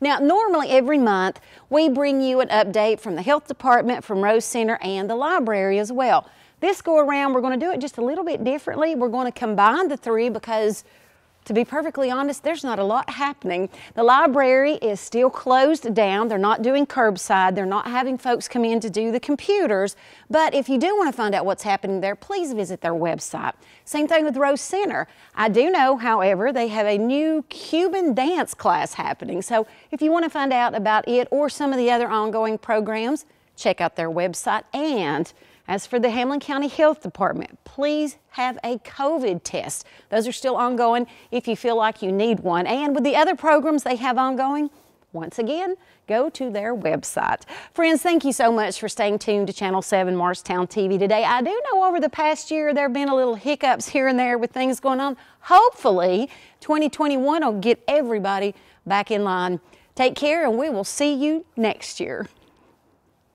Now, normally every month, we bring you an update from the health department, from Rose Center, and the library as well. This go around, we're going to do it just a little bit differently. We're going to combine the three because to be perfectly honest, there's not a lot happening. The library is still closed down. They're not doing curbside. They're not having folks come in to do the computers. But if you do want to find out what's happening there, please visit their website. Same thing with Rose Center. I do know, however, they have a new Cuban dance class happening. So if you want to find out about it or some of the other ongoing programs, check out their website and as for the Hamlin County Health Department, please have a COVID test. Those are still ongoing if you feel like you need one. And with the other programs they have ongoing, once again, go to their website. Friends, thank you so much for staying tuned to Channel 7 Marstown TV today. I do know over the past year there have been a little hiccups here and there with things going on. Hopefully, 2021 will get everybody back in line. Take care, and we will see you next year.